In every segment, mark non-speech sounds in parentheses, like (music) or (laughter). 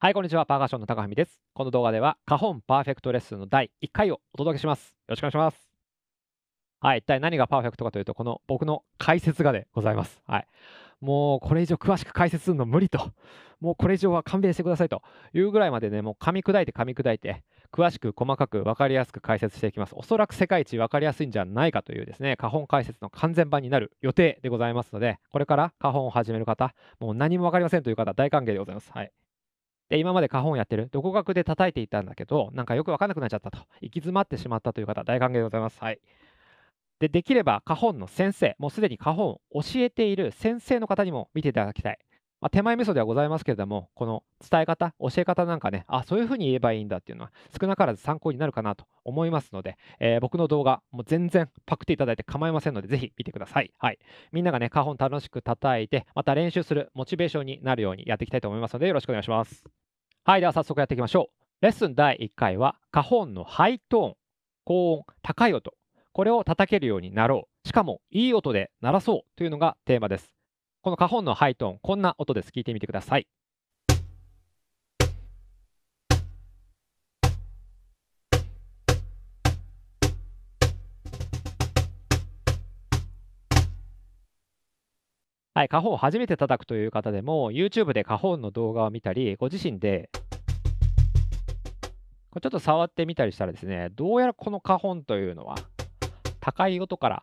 はい、こんにちは。パーカッションの高文です。この動画では、花本パーフェクトレッスンの第1回をお届けします。よろしくお願いします。はい、一体何がパーフェクトかというと、この僕の解説がでございます。はい。もうこれ以上詳しく解説するの無理と、もうこれ以上は勘弁してくださいというぐらいまでね、もう噛み砕いて噛み砕いて、詳しく細かく分かりやすく解説していきます。おそらく世界一分かりやすいんじゃないかというですね、花本解説の完全版になる予定でございますので、これから花本を始める方、もう何も分かりませんという方、大歓迎でございます。はい。で、今まで花本やってる、独学で叩いていたんだけど、なんかよくわかんなくなっちゃったと、行き詰まってしまったという方、大歓迎でございます。はい。で、できれば花本の先生、もうすでに花本を教えている先生の方にも見ていただきたい。まあ、手前味噌ではございますけれども、この伝え方、教え方なんかね、あ、そういうふうに言えばいいんだっていうのは、少なからず参考になるかなと思いますので、えー、僕の動画、もう全然パクっていただいて構いませんので、ぜひ見てください。はい。みんながね、花本楽しく叩いて、また練習するモチベーションになるようにやっていきたいと思いますので、よろしくお願いします。はい、では早速やっていきましょう。レッスン第1回は、花本のハイトーン、高音、高い音、これを叩けるようになろう。しかも、いい音で鳴らそうというのがテーマです。このカホンのハイトーン、こんな音です。聞いてみてください。はい、カホン初めて叩くという方でも、YouTube でカホンの動画を見たり、ご自身で、これちょっと触ってみたりしたらですね、どうやらこのカホンというのは、高い音から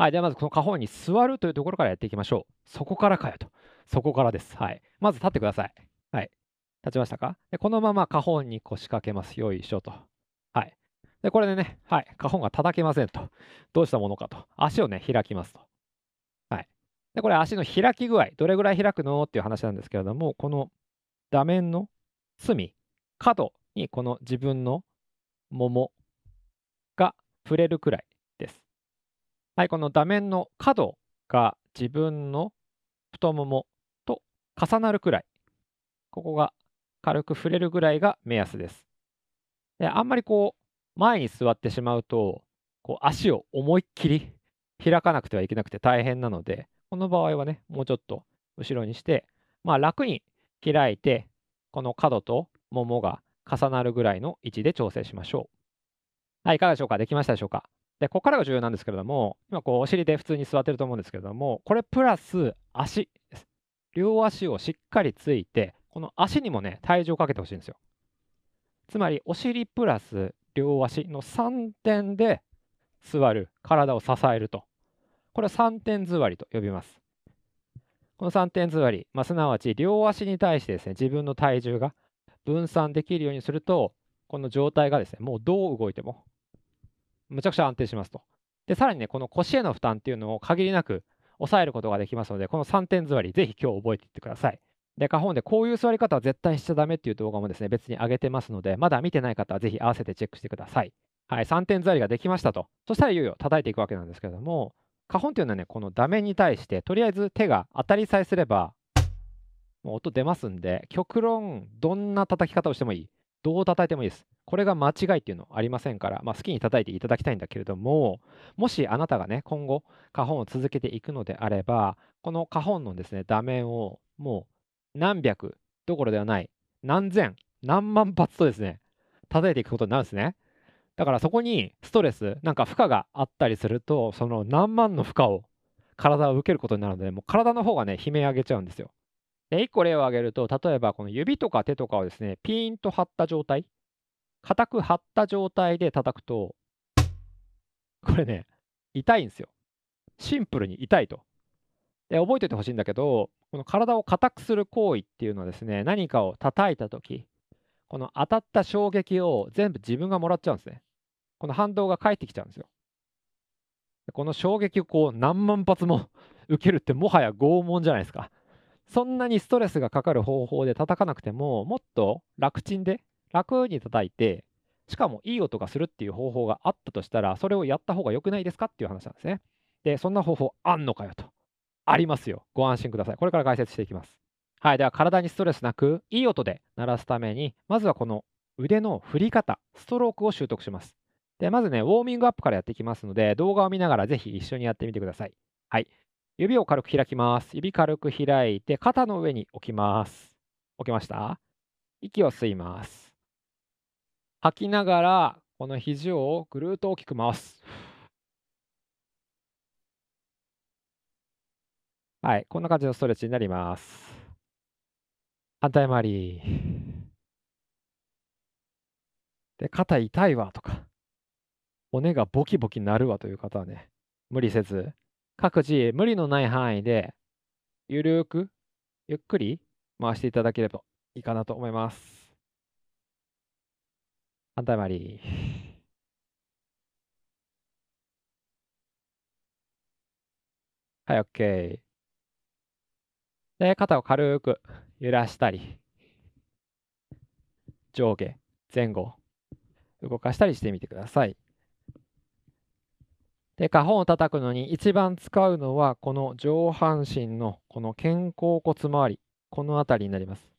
はい、ではまずこの下方に座るというところからやっていきましょう。そこからかよと。そこからです。はい。まず立ってください。はい。立ちましたかでこのまま下方に腰掛けます。よいしょと。はい。で、これでね、はい。下方が叩けませんと。どうしたものかと。足をね、開きますと。はい。で、これ足の開き具合。どれぐらい開くのっていう話なんですけれども、この座面の隅、角にこの自分の桃が触れるくらいです。はい、この座面の角が自分の太ももと重なるくらい、ここが軽く触れるぐらいが目安です。であんまりこう、前に座ってしまうと、こう足を思いっきり開かなくてはいけなくて大変なので、この場合はね、もうちょっと後ろにして、まあ、楽に開いて、この角とももが重なるぐらいの位置で調整しましょう。はい、いかがでしょうかできましたでしょうかで、ここからが重要なんですけれども、今こうお尻で普通に座ってると思うんですけれども、これプラス足です。両足をしっかりついて、この足にもね、体重をかけてほしいんですよ。つまり、お尻プラス両足の3点で座る、体を支えると。これは3点座りと呼びます。この3点座り、まあ、すなわち両足に対してですね、自分の体重が分散できるようにすると、この状態がですね、もうどう動いてもむちゃくちゃ安定しますと。で、さらにね、この腰への負担っていうのを限りなく抑えることができますので、この3点座り、ぜひ今日覚えていってください。で、下本でこういう座り方は絶対しちゃダメっていう動画もですね、別に上げてますので、まだ見てない方はぜひ合わせてチェックしてください。はい、3点座りができましたと。そしたらいよいよ叩いていくわけなんですけれども、下本っていうのはね、このダメに対して、とりあえず手が当たりさえすれば、もう音出ますんで、極論、どんな叩き方をしてもいい。どう叩いてもいいです。これが間違いっていうのありませんから、まあ、好きに叩いていただきたいんだけれども、もしあなたがね、今後、花本を続けていくのであれば、この花本のですね、画面をもう何百どころではない、何千、何万発とですね、叩いていくことになるんですね。だからそこにストレス、なんか負荷があったりすると、その何万の負荷を体を受けることになるので、もう体の方がね、悲鳴上げちゃうんですよ。で、1個例を挙げると、例えばこの指とか手とかをですね、ピーンと張った状態、硬く張った状態で叩くと、これね、痛いんですよ。シンプルに痛いと。で、覚えておいてほしいんだけど、この体を硬くする行為っていうのはですね、何かを叩いたとき、この当たった衝撃を全部自分がもらっちゃうんですね。この反動が返ってきちゃうんですよ。この衝撃をこう何万発も (laughs) 受けるってもはや拷問じゃないですか。そんなにストレスがかかる方法で叩かなくても、もっと楽ちんで楽に叩いて、しかもいい音がするっていう方法があったとしたら、それをやった方が良くないですかっていう話なんですね。で、そんな方法あんのかよと。ありますよ。ご安心ください。これから解説していきます。はい。では、体にストレスなく、いい音で鳴らすために、まずはこの腕の振り方、ストロークを習得します。で、まずね、ウォーミングアップからやっていきますので、動画を見ながらぜひ一緒にやってみてください。はい。指を軽く開きます。指軽く開いて、肩の上に置きます。置けました息を吸います。吐きながら、この肘をぐるっと大きく回す。はい、こんな感じのストレッチになります。反対回り。で、肩痛いわとか、骨がボキボキなるわという方はね、無理せず、各自無理のない範囲で、ゆるく、ゆっくり回していただければいいかなと思います。反対回り。はい、OK。で、肩を軽く揺らしたり、上下、前後、動かしたりしてみてください。で、下方を叩くのに一番使うのは、この上半身のこの肩甲骨周り、この辺りになります。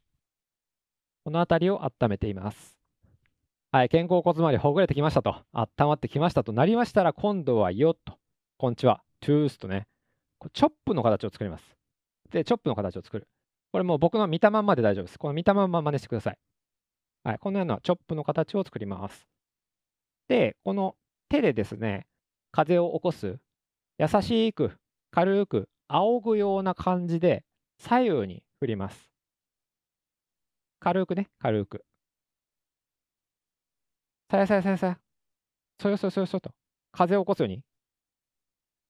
この辺りを温めています。はい、肩甲骨周りほぐれてきましたと、あったまってきましたとなりましたら、今度はよっと、こんにちは、トゥースとね、チョップの形を作ります。で、チョップの形を作る。これもう僕の見たまんまで大丈夫です。この見たまんま真似してください。はい、このようなチョップの形を作ります。で、この手でですね、風を起こす、優しく、軽く、仰ぐような感じで左右に振ります。軽くね、軽く。さやさやさやさや。そよそよそよそよと。風を起こすように。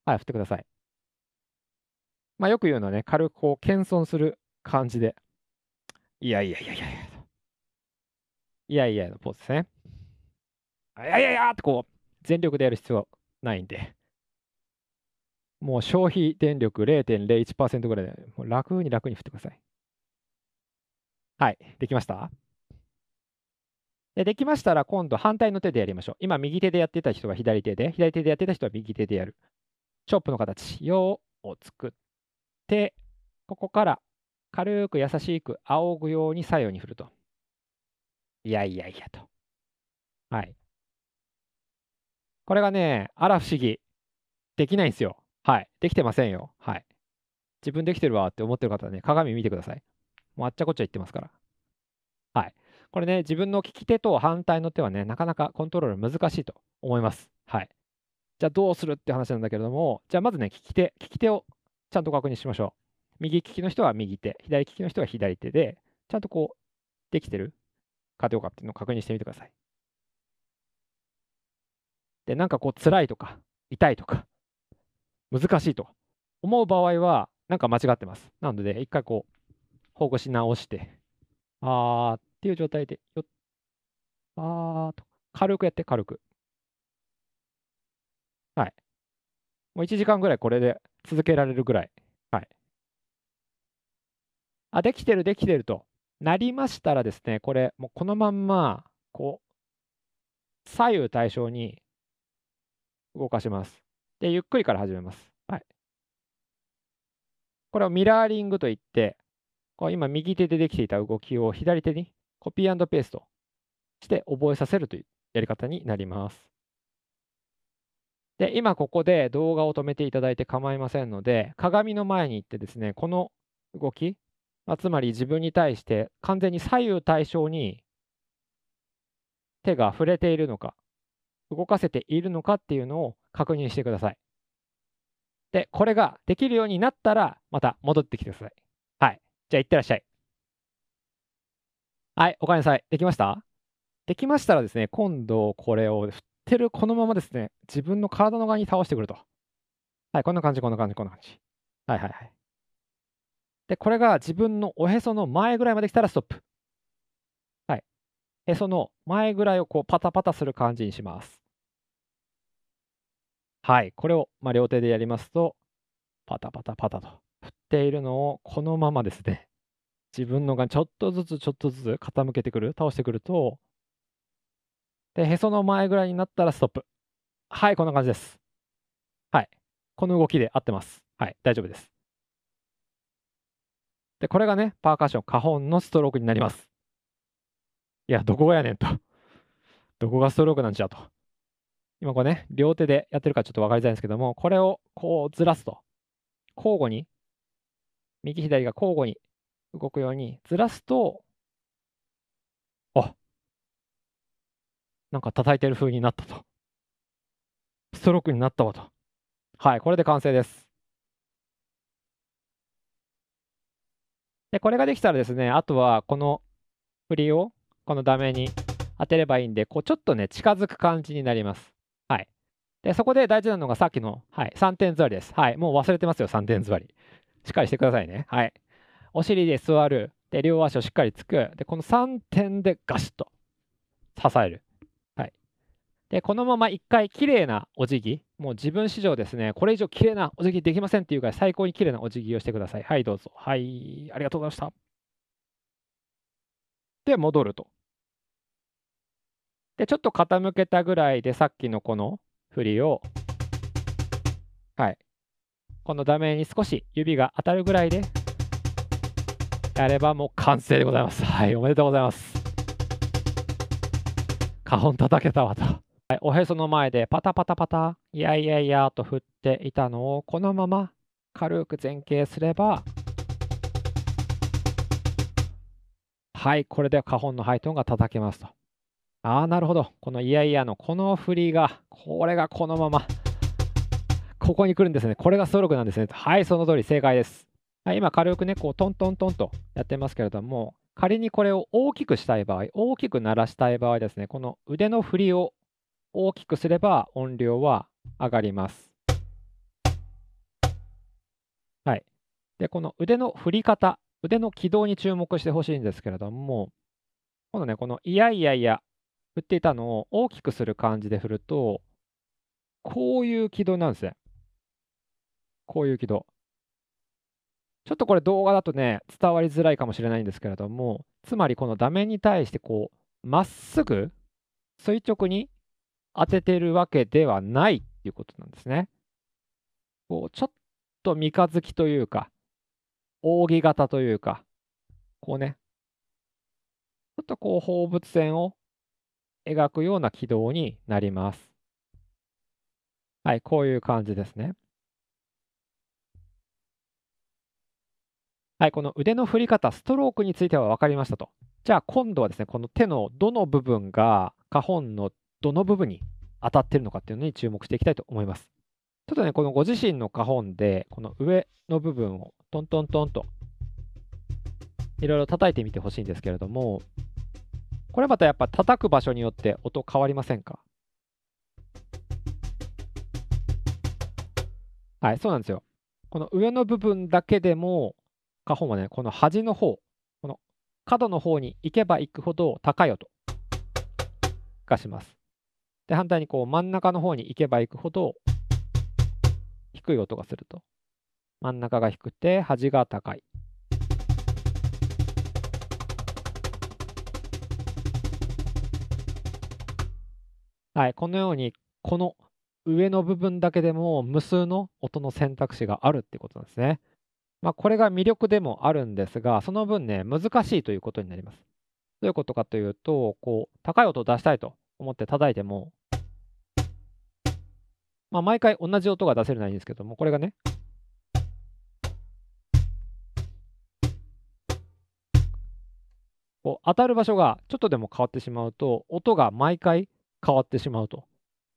はい、振ってください。まあ、よく言うのはね、軽くこう、謙遜する感じで。いやいやいやいやいや。いやいやのポーズですね。いやいやいやってこう、全力でやる必要ないんで。もう消費電力0.01%ぐらいで、もう楽に楽に振ってください。はい、できましたでできましたら今度反対の手でやりましょう。今右手でやってた人は左手で、左手でやってた人は右手でやる。チョップの形、よを作って、ここから軽く優しく仰ぐように左右に振ると。いやいやいやと。はい。これがね、あら不思議。できないんですよ。はい。できてませんよ。はい。自分できてるわって思ってる方はね、鏡見てください。もうあっちゃこっちゃ言ってますから。これね、自分の利き手と反対の手はね、なかなかコントロール難しいと思います。はい。じゃあどうするって話なんだけれども、じゃあまずね、利き手、利き手をちゃんと確認しましょう。右利きの人は右手、左利きの人は左手で、ちゃんとこう、できてるかどうかっていうのを確認してみてください。で、なんかこう、辛いとか、痛いとか、難しいと思う場合は、なんか間違ってます。なので、一回こう、ほぐし直して、あーっっていう状態で、よあーと、軽くやって、軽く。はい。もう1時間ぐらいこれで続けられるぐらい。はい。あ、できてる、できてるとなりましたらですね、これ、もうこのまんま、こう、左右対称に動かします。で、ゆっくりから始めます。はい。これをミラーリングといって、こう今右手でできていた動きを左手にコピーペーストして覚えさせるというやり方になります。で、今ここで動画を止めていただいて構いませんので、鏡の前に行ってですね、この動き、まつまり自分に対して完全に左右対称に手が触れているのか、動かせているのかっていうのを確認してください。で、これができるようになったら、また戻ってきてください。はい。じゃあ、いってらっしゃい。はい、おかえりなさい。できましたできましたらですね、今度これを振ってるこのままですね、自分の体の側に倒してくると。はい、こんな感じ、こんな感じ、こんな感じ。はいはいはい。で、これが自分のおへその前ぐらいまで来たらストップ。はい。へその前ぐらいをこうパタパタする感じにします。はい。これを、まあ、両手でやりますと、パタパタパタと振っているのをこのままですね、自分のがちょっとずつちょっとずつ傾けてくる、倒してくると、で、へその前ぐらいになったらストップ。はい、こんな感じです。はい。この動きで合ってます。はい、大丈夫です。で、これがね、パーカッション、花本のストロークになります。いや、どこがやねんと。どこがストロークなんじゃと。今こうね、両手でやってるかちょっと分かりづらいんですけども、これをこうずらすと、交互に、右左が交互に動くようにずらすと、あなんか叩いてる風になったと。ストロークになったわと。はい、これで完成です。で、これができたらですね、あとはこの振りをこのダメに当てればいいんで、こうちょっとね、近づく感じになります。はい。で、そこで大事なのがさっきの、はい、3点座りです。はい、もう忘れてますよ、3点座り。しっかりしてくださいね。はい。お尻で座る。で、両足をしっかりつく。で、この3点でガシッと支える。はい。で、このまま1回綺麗なお辞儀。もう自分史上ですね、これ以上綺麗なお辞儀できませんっていうから最高に綺麗なお辞儀をしてください。はい、どうぞ。はい、ありがとうございました。で、戻ると。で、ちょっと傾けたぐらいでさっきのこの振りを、はい。このダメに少し指が当たるぐらいでやればもう完成でございます。はい、おめでとうございます。花本叩けたわと。はい、おへその前でパタパタパタ、いやいやいやと振っていたのをこのまま軽く前傾すれば、はい、これで花本のハイトーンが叩けますと。ああ、なるほど。このいやいやのこの振りが、これがこのまま、ここに来るんですね。これがストロークなんですね。はい、その通り正解です。はい、今軽くね、こうトントントンとやってますけれども、仮にこれを大きくしたい場合、大きく鳴らしたい場合ですね、この腕の振りを大きくすれば音量は上がります。はい。で、この腕の振り方、腕の軌道に注目してほしいんですけれども、今度ね、このいやいやいや、振っていたのを大きくする感じで振ると、こういう軌道なんですね。こういう軌道。ちょっとこれ動画だとね、伝わりづらいかもしれないんですけれども、つまりこの画面に対してこう、まっすぐ垂直に当ててるわけではないっていうことなんですね。こう、ちょっと三日月というか、扇形というか、こうね、ちょっとこう放物線を描くような軌道になります。はい、こういう感じですね。はい、この腕の振り方、ストロークについては分かりましたと。じゃあ今度はですね、この手のどの部分が花本のどの部分に当たってるのかっていうのに注目していきたいと思います。ちょっとね、このご自身の花本で、この上の部分をトントントンといろいろ叩いてみてほしいんですけれども、これまたやっぱ叩く場所によって音変わりませんかはい、そうなんですよ。この上の部分だけでも下方もね、この端の方、この角の方に行けば行くほど高い音がします。で、反対にこう真ん中の方に行けば行くほど低い音がすると。真ん中が低くて端が高い。はい、このようにこの上の部分だけでも無数の音の選択肢があるってことなんですね。まあ、これが魅力でもあるんですが、その分ね、難しいということになります。どういうことかというと、こう、高い音を出したいと思って叩いても、まあ、毎回同じ音が出せるのはいいんですけども、これがね、こう当たる場所がちょっとでも変わってしまうと、音が毎回変わってしまうと。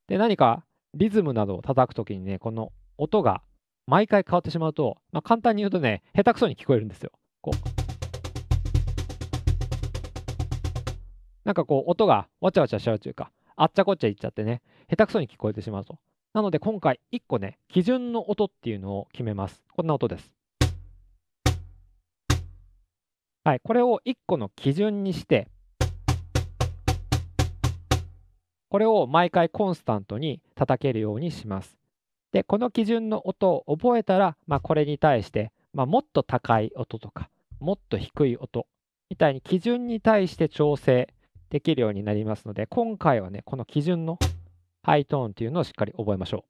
で、何かリズムなどを叩くときにね、この音が毎回変わってしまうと、まあ、簡単に言うとね、下手くそに聞こえるんですよ。こう。なんかこう、音がわちゃわちゃしちゃうというか、あっちゃこっちゃいっちゃってね、下手くそに聞こえてしまうと。なので今回、1個ね、基準の音っていうのを決めます。こんな音です。はい、これを1個の基準にして、これを毎回コンスタントに叩けるようにします。でこの基準の音を覚えたら、まあ、これに対して、まあ、もっと高い音とかもっと低い音みたいに基準に対して調整できるようになりますので今回はねこの基準のハイトーンというのをしっかり覚えましょう。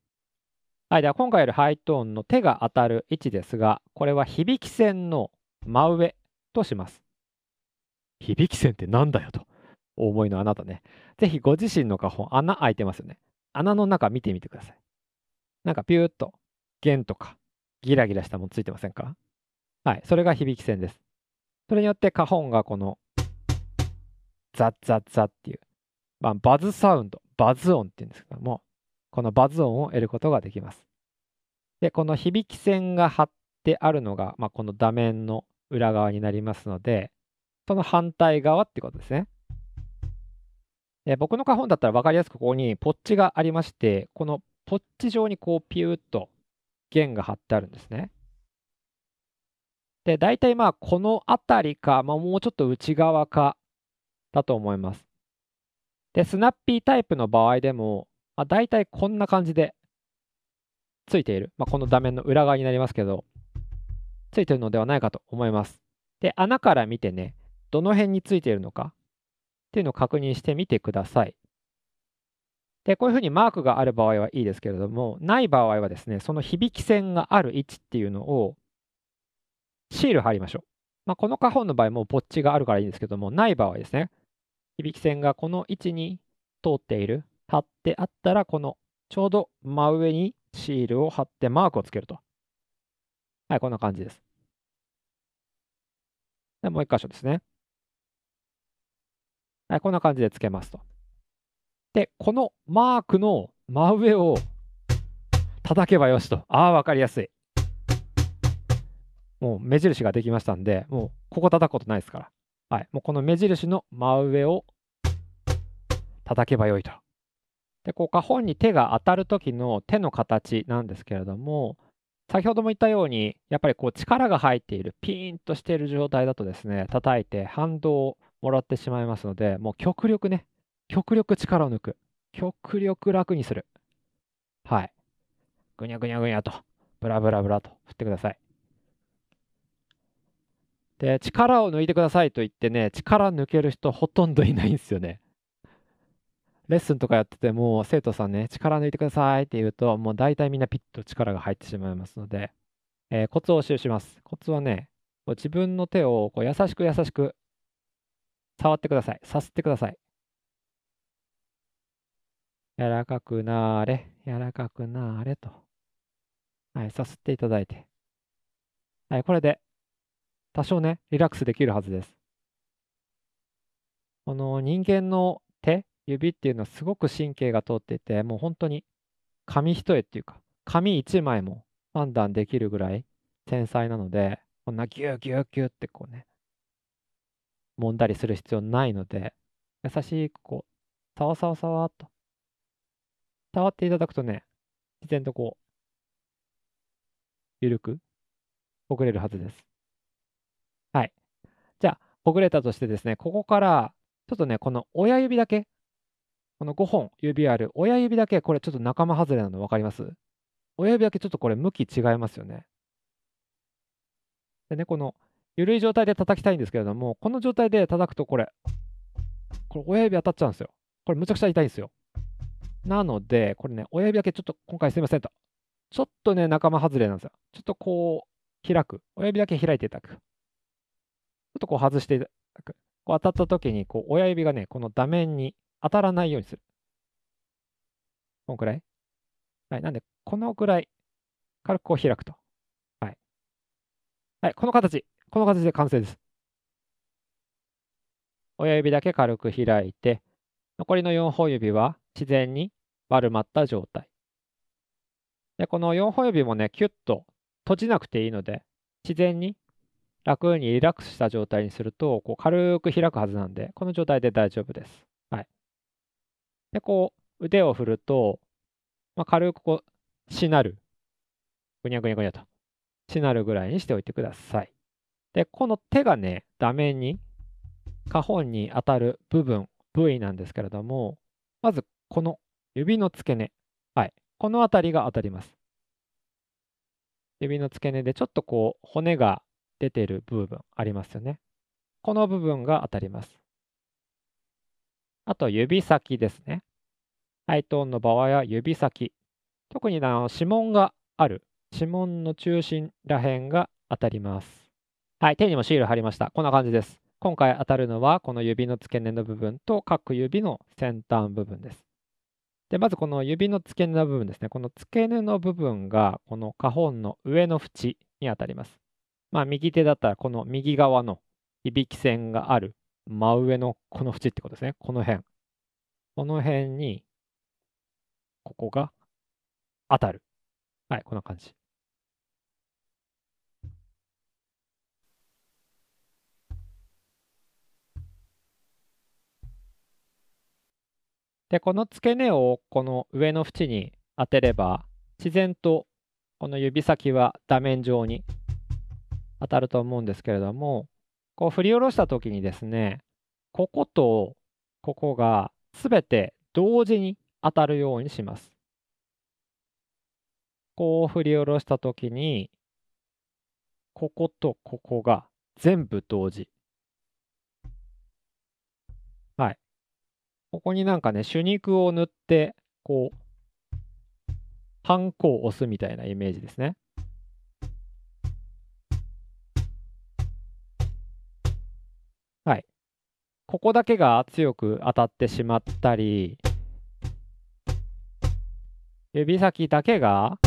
はい、では今回よりハイトーンの手が当たる位置ですがこれは響き線の真上とします。響き線ってなんだよとお思いのあなたね。ぜひご自身の花本穴開いてますよね。穴の中見てみてください。なんかピューっと弦とかギラギラしたものついてませんかはい、それが響き線です。それによってカホンがこのザッザッザッっていう、まあ、バズサウンド、バズ音っていうんですけども、このバズ音を得ることができます。で、この響き線が張ってあるのが、まあ、この座面の裏側になりますので、その反対側ってことですね。で僕の花本だったら分かりやすくここにポッチがありまして、このポッチ状にこうピューッと弦が張ってあるんですね。で、大体まあこの辺りか、まあ、もうちょっと内側かだと思います。で、スナッピータイプの場合でも、まあ、大体こんな感じでついている。まあ、この座面の裏側になりますけど、ついてるのではないかと思います。で、穴から見てね、どの辺についているのかっていうのを確認してみてください。で、こういうふうにマークがある場合はいいですけれども、ない場合はですね、その響き線がある位置っていうのをシール貼りましょう。まあ、この花本の場合もぼっちがあるからいいんですけども、ない場合ですね、響き線がこの位置に通っている、貼ってあったら、このちょうど真上にシールを貼ってマークをつけると。はい、こんな感じです。でもう一箇所ですね。はい、こんな感じでつけますと。で、このマークの真上を叩けばよしと。ああ、分かりやすい。もう目印ができましたんで、もうここ叩くことないですから。はい。もうこの目印の真上を叩けばよいと。で、こうか本に手が当たる時の手の形なんですけれども、先ほども言ったように、やっぱりこう力が入っている、ピーンとしている状態だとですね、叩いて反動をもらってしまいますので、もう極力ね、極力力を抜く。極力楽にする。はい。ぐにゃぐにゃぐにゃと、ブラブラブラと振ってください。で、力を抜いてくださいと言ってね、力抜ける人ほとんどいないんですよね。レッスンとかやってても、生徒さんね、力抜いてくださいって言うと、もう大体みんなピッと力が入ってしまいますので、えー、コツを教えします。コツはね、う自分の手をこう優しく優しく触ってください。さすってください。柔らかくなれ、柔らかくなれと、はい、さすっていただいて、はい、これで、多少ね、リラックスできるはずです。この人間の手、指っていうのはすごく神経が通っていて、もう本当に紙一重っていうか、紙一枚も判断できるぐらい繊細なので、こんなギューギューギューってこうね、揉んだりする必要ないので、優しくこう、さわさわさわっと触っていただくとね、自然とこう、緩くほぐれるはずです。はい。じゃあ、ほぐれたとしてですね、ここから、ちょっとね、この親指だけ、この5本指ある親指だけ、これちょっと仲間外れなの分かります親指だけちょっとこれ向き違いますよね。でね、この緩い状態で叩きたいんですけれども、この状態で叩くとこれ、これ親指当たっちゃうんですよ。これむちゃくちゃ痛いんですよ。なので、これね、親指だけちょっと今回すいませんと。ちょっとね、仲間外れなんですよ。ちょっとこう、開く。親指だけ開いていただく。ちょっとこう外していただく。こう当たった時に、こう、親指がね、この座面に当たらないようにする。このくらい。はい。なんで、このくらい、軽くこう開くと。はい。はい。この形。この形で完成です。親指だけ軽く開いて、残りの4本指は自然に丸まった状態。で、この4本指もね、キュッと閉じなくていいので、自然に楽にリラックスした状態にすると、こう軽く開くはずなんで、この状態で大丈夫です。はい。で、こう、腕を振ると、まあ、軽くこう、しなる。ぐにゃぐにゃぐにゃと。しなるぐらいにしておいてください。で、この手がね、画面に、下本に当たる部分、部位なんですけれども、まず、この指の付け根。はい。この辺りが当たります。指の付け根でちょっとこう骨が出てる部分ありますよね。この部分が当たります。あと指先ですね。ハイトーンの場合は指先。特にあの指紋がある。指紋の中心らへんが当たります。はい、手にもシール貼りました。こんな感じです。今回当たるのはこの指の付け根の部分と各指の先端部分です。で、まずこの指の付け根の部分ですね。この付け根の部分が、この下本の上の縁にあたります。まあ、右手だったら、この右側のいびき線がある真上のこの縁ってことですね。この辺。この辺に、ここが当たる。はい、こんな感じ。でこの付け根をこの上の縁に当てれば自然とこの指先は座面上に当たると思うんですけれどもこう振り下ろした時にですねこことここが全て同時に当たるようにします。こう振り下ろした時にこことここが全部同時ここになんかね、手肉を塗って、こう、ハンコを押すみたいなイメージですね。はい。ここだけが強く当たってしまったり、指先だけが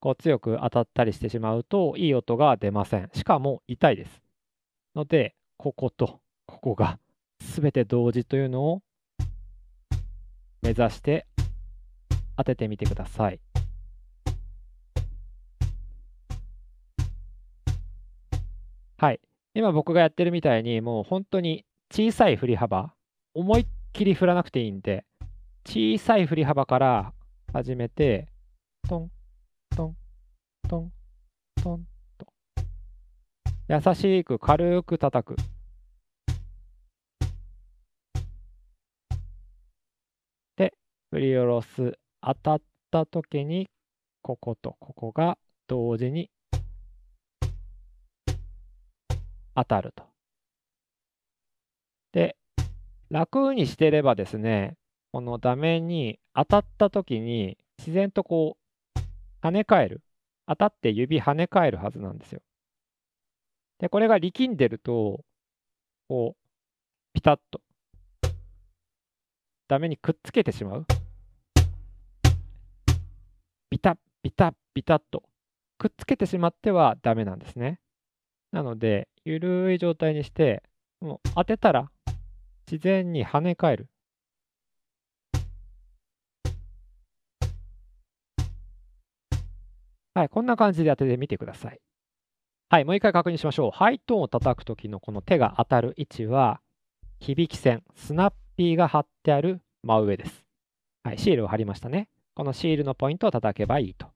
こう強く当たったりしてしまうといい音が出ません。しかも痛いです。ので、こことここが全て同時というのを目指して当ててみてください。はい。今僕がやってるみたいにもう本当に小さい振り幅思いっきり振らなくていいんで小さい振り幅から始めてトントントントンと優しく軽く叩く。振り下ろす。当たった時に、こことここが同時に当たると。で、楽にしてればですね、この座面に当たった時に自然とこう跳ね返る。当たって指跳ね返るはずなんですよ。で、これが力んでると、こう、ピタッと、ダメにくっつけてしまう。ビタッビタッビタッとくっつけてしまってはダメなんですね。なので、ゆるい状態にして、もう当てたら自然に跳ね返る。はい、こんな感じで当ててみてください。はい、もう一回確認しましょう。ハイトーンを叩くときのこの手が当たる位置は、響き線、スナッピーが貼ってある真上です。はい、シールを貼りましたね。このシールのポイントを叩けばいいと。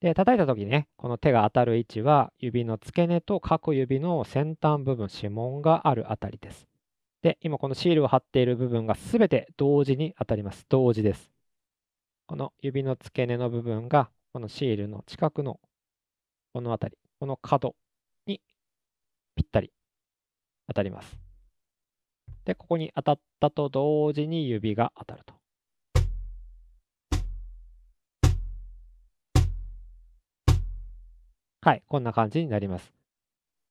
で、叩いた時にね、この手が当たる位置は、指の付け根と各指の先端部分、指紋があるあたりです。で、今このシールを貼っている部分が全て同時に当たります。同時です。この指の付け根の部分が、このシールの近くのこの辺り、この角にぴったり当たります。で、ここに当たったと同時に指が当たると。はい、こんな感じになります。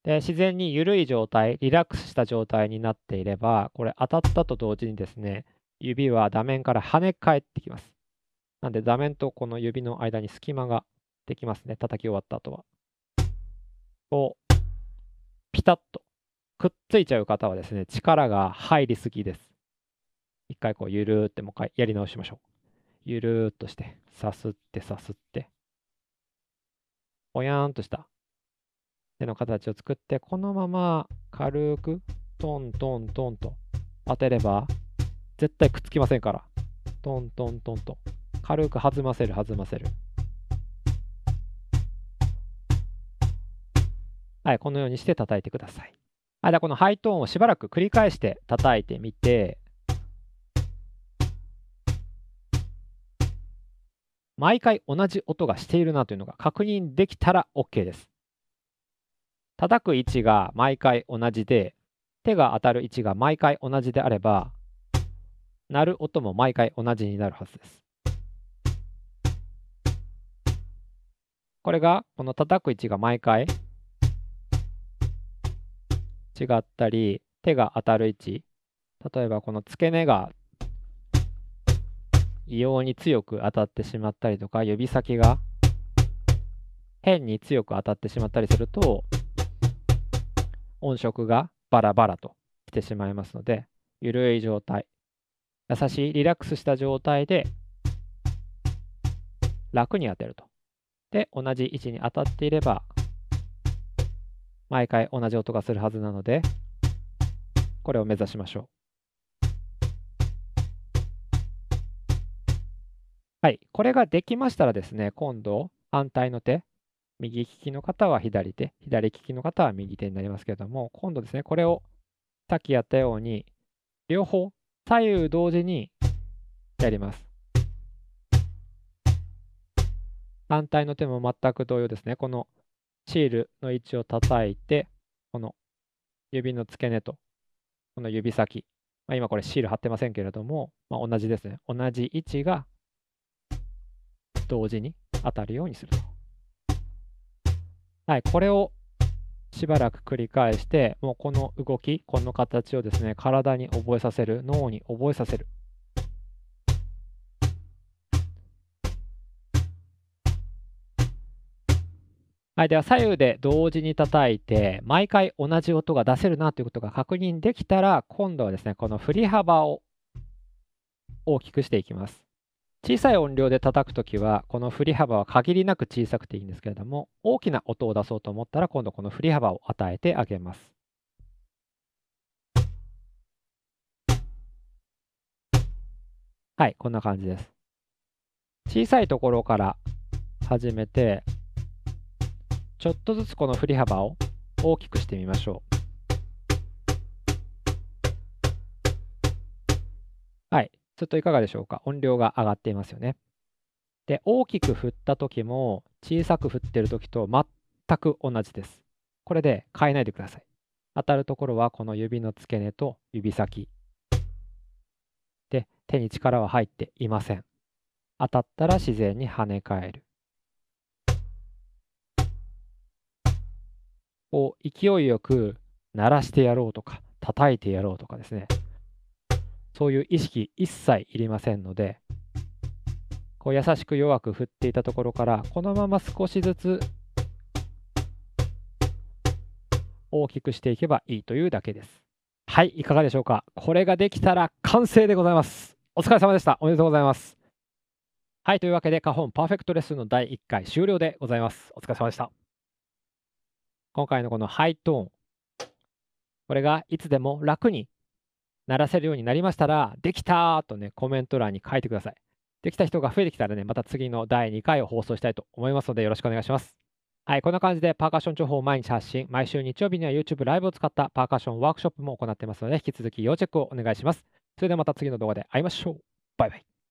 で自然に緩い状態、リラックスした状態になっていれば、これ当たったと同時にですね、指は座面から跳ね返ってきます。なんで座面とこの指の間に隙間ができますね、叩き終わった後は。こう、ピタッとくっついちゃう方はですね、力が入りすぎです。一回こう、ゆるーってもう一回やり直しましょう。ゆるーっとして、さすってさすって。ぽやーんとした手の形を作って、このまま軽くトントントンと当てれば、絶対くっつきませんから。トントントンと。軽く弾ませる、弾ませる。はい、このようにして叩いてください。はい、ではこのハイトーンをしばらく繰り返して叩いてみて、毎回同じ音がしているなというのが確認できたら OK です。叩く位置が毎回同じで、手が当たる位置が毎回同じであれば、鳴る音も毎回同じになるはずです。これが、この叩く位置が毎回違ったり、手が当たる位置、例えばこの付け根が異様に強く当たってしまったりとか指先が変に強く当たってしまったりすると音色がバラバラとしてしまいますのでゆるい状態優しいリラックスした状態で楽に当てると。で同じ位置に当たっていれば毎回同じ音がするはずなのでこれを目指しましょう。はい、これができましたらですね、今度、反対の手、右利きの方は左手、左利きの方は右手になりますけれども、今度ですね、これをさっきやったように、両方、左右同時にやります。反対の手も全く同様ですね、このシールの位置を叩いて、この指の付け根と、この指先、まあ、今これシール貼ってませんけれども、まあ、同じですね、同じ位置が同時に当たるようにすると。はい、これをしばらく繰り返して、もうこの動き、この形をですね、体に覚えさせる、脳に覚えさせる。はい、では左右で同時に叩いて、毎回同じ音が出せるなということが確認できたら、今度はですね、この振り幅を大きくしていきます。小さい音量で叩くときは、この振り幅は限りなく小さくていいんですけれども、大きな音を出そうと思ったら、今度この振り幅を与えてあげます。はい、こんな感じです。小さいところから始めて、ちょっとずつこの振り幅を大きくしてみましょう。はい、ちょっといかがでしょうか音量が上がっていますよね。で、大きく振った時も小さく振ってる時と全く同じです。これで変えないでください。当たるところはこの指の付け根と指先。で、手に力は入っていません。当たったら自然に跳ね返る。こう勢いよく鳴らしてやろうとか叩いてやろうとかですねそういう意識一切いりませんのでこう優しく弱く振っていたところからこのまま少しずつ大きくしていけばいいというだけですはいいかがでしょうかこれができたら完成でございますお疲れ様でしたおめでとうございますはいというわけで花本パーフェクトレッスンの第1回終了でございますお疲れ様でした今回のこのハイトーンこれがいつでも楽に鳴らせるようになりましたら、できたーとね、コメント欄に書いてください。できた人が増えてきたらね、また次の第2回を放送したいと思いますので、よろしくお願いします。はい、こんな感じでパーカッション情報を毎日発信、毎週日曜日には YouTube ライブを使ったパーカッションワークショップも行ってますので、引き続き要チェックをお願いします。それではまた次の動画で会いましょう。バイバイ。